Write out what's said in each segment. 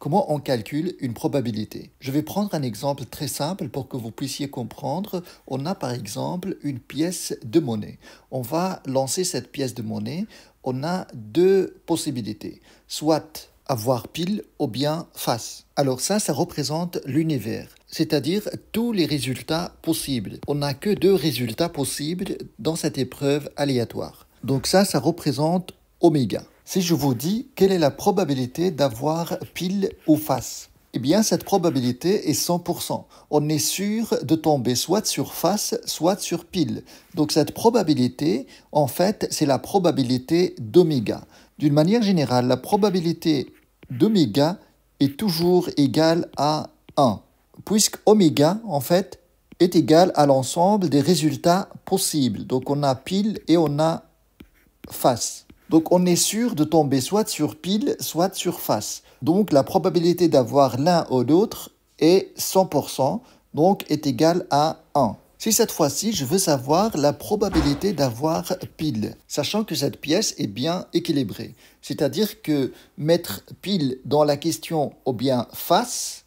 Comment on calcule une probabilité Je vais prendre un exemple très simple pour que vous puissiez comprendre. On a par exemple une pièce de monnaie. On va lancer cette pièce de monnaie. On a deux possibilités. Soit avoir pile ou bien face. Alors ça, ça représente l'univers, c'est-à-dire tous les résultats possibles. On n'a que deux résultats possibles dans cette épreuve aléatoire. Donc ça, ça représente oméga. Si je vous dis quelle est la probabilité d'avoir pile ou face, eh bien cette probabilité est 100%. On est sûr de tomber soit sur face, soit sur pile. Donc cette probabilité, en fait, c'est la probabilité d'oméga. D'une manière générale, la probabilité d'oméga est toujours égale à 1, puisque oméga, en fait, est égal à l'ensemble des résultats possibles. Donc on a pile et on a face. Donc on est sûr de tomber soit sur pile, soit sur face. Donc la probabilité d'avoir l'un ou l'autre est 100%, donc est égale à 1. Si cette fois-ci, je veux savoir la probabilité d'avoir pile, sachant que cette pièce est bien équilibrée. C'est-à-dire que mettre pile dans la question ou bien face,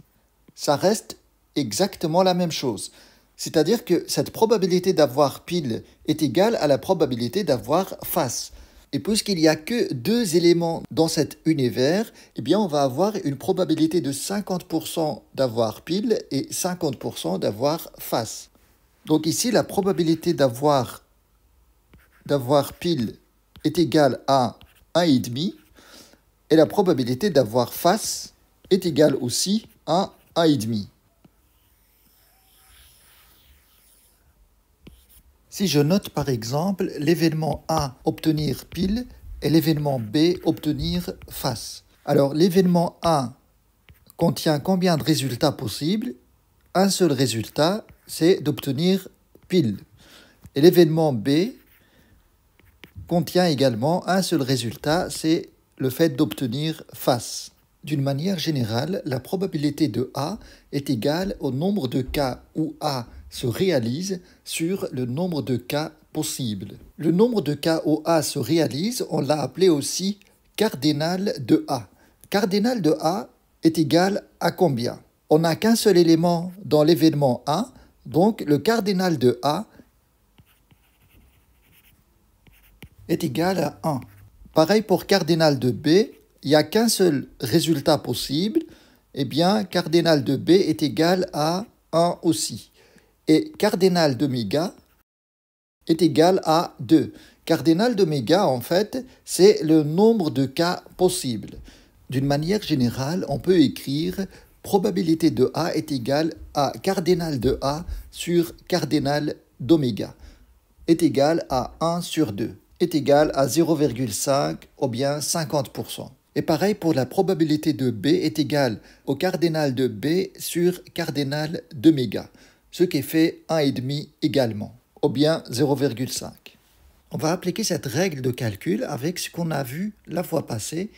ça reste exactement la même chose. C'est-à-dire que cette probabilité d'avoir pile est égale à la probabilité d'avoir face. Et puisqu'il n'y a que deux éléments dans cet univers, eh bien on va avoir une probabilité de 50% d'avoir pile et 50% d'avoir face. Donc ici, la probabilité d'avoir d'avoir pile est égale à 1,5 et la probabilité d'avoir face est égale aussi à 1,5. Si je note par exemple l'événement A obtenir pile et l'événement B obtenir face. Alors l'événement A contient combien de résultats possibles Un seul résultat, c'est d'obtenir pile. Et l'événement B contient également un seul résultat, c'est le fait d'obtenir face. D'une manière générale, la probabilité de A est égale au nombre de cas où A se réalise sur le nombre de cas possibles. Le nombre de cas où A se réalise, on l'a appelé aussi cardinal de A. Cardinal de A est égal à combien On n'a qu'un seul élément dans l'événement A, donc le cardinal de A est égal à 1. Pareil pour cardinal de B, il n'y a qu'un seul résultat possible, et eh bien, cardinal de B est égal à 1 aussi et cardinal d'oméga est égal à 2. Cardinal d'oméga, en fait, c'est le nombre de cas possibles. D'une manière générale, on peut écrire probabilité de A est égale à cardinal de A sur cardinal d'oméga est égal à 1 sur 2 est égal à 0,5 ou bien 50%. Et pareil pour la probabilité de B est égale au cardinal de B sur cardinal d'oméga ce qui fait 1,5 également, ou bien 0,5. On va appliquer cette règle de calcul avec ce qu'on a vu la fois passée.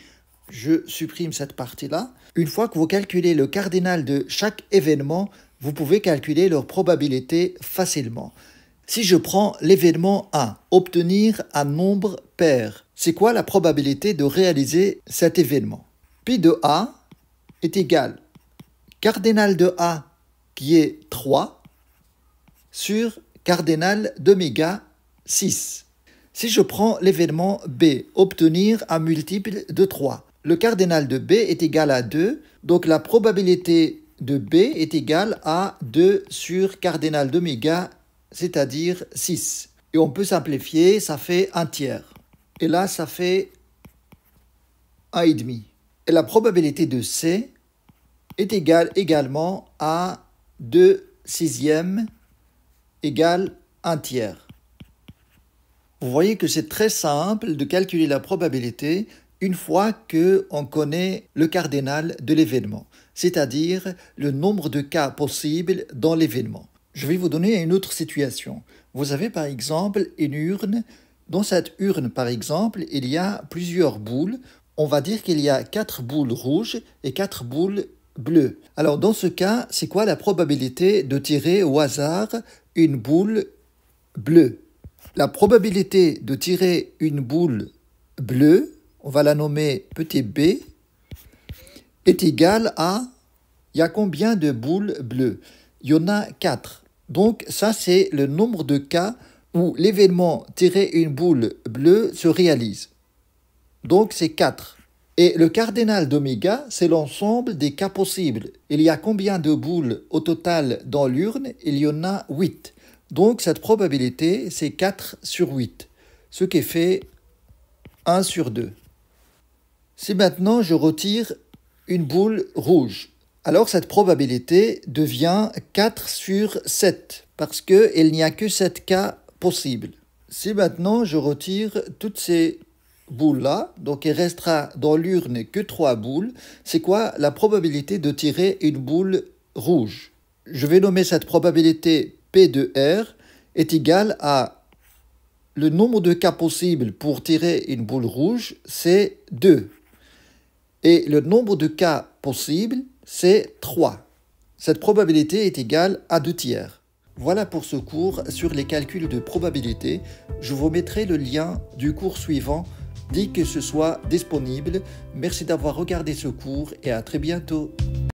Je supprime cette partie-là. Une fois que vous calculez le cardinal de chaque événement, vous pouvez calculer leur probabilité facilement. Si je prends l'événement A, obtenir un nombre pair, c'est quoi la probabilité de réaliser cet événement P de A est égal cardinal de A qui est 3 sur cardinal d'oméga 6. Si je prends l'événement B, obtenir un multiple de 3, le cardinal de B est égal à 2, donc la probabilité de B est égale à 2 sur cardinal d'oméga, c'est-à-dire 6. Et on peut simplifier, ça fait 1 tiers. Et là, ça fait 1,5. Et la probabilité de C est égale également à 2 sixièmes égale un tiers. Vous voyez que c'est très simple de calculer la probabilité une fois que on connaît le cardinal de l'événement, c'est-à-dire le nombre de cas possibles dans l'événement. Je vais vous donner une autre situation. Vous avez par exemple une urne. Dans cette urne, par exemple, il y a plusieurs boules. On va dire qu'il y a quatre boules rouges et quatre boules bleues. Alors dans ce cas, c'est quoi la probabilité de tirer au hasard une boule bleue. La probabilité de tirer une boule bleue, on va la nommer petit b, est égale à... Il y a combien de boules bleues Il y en a 4. Donc ça, c'est le nombre de cas où l'événement tirer une boule bleue se réalise. Donc c'est 4. Et le cardinal d'oméga, c'est l'ensemble des cas possibles. Il y a combien de boules au total dans l'urne Il y en a 8. Donc cette probabilité, c'est 4 sur 8, ce qui fait 1 sur 2. Si maintenant je retire une boule rouge, alors cette probabilité devient 4 sur 7, parce qu'il n'y a que 7 cas possibles. Si maintenant je retire toutes ces boule là, donc il restera dans l'urne que trois boules, c'est quoi la probabilité de tirer une boule rouge Je vais nommer cette probabilité P de R est égale à le nombre de cas possibles pour tirer une boule rouge, c'est 2. Et le nombre de cas possibles, c'est 3. Cette probabilité est égale à 2 tiers. Voilà pour ce cours sur les calculs de probabilité. Je vous mettrai le lien du cours suivant Dit que ce soit disponible. Merci d'avoir regardé ce cours et à très bientôt.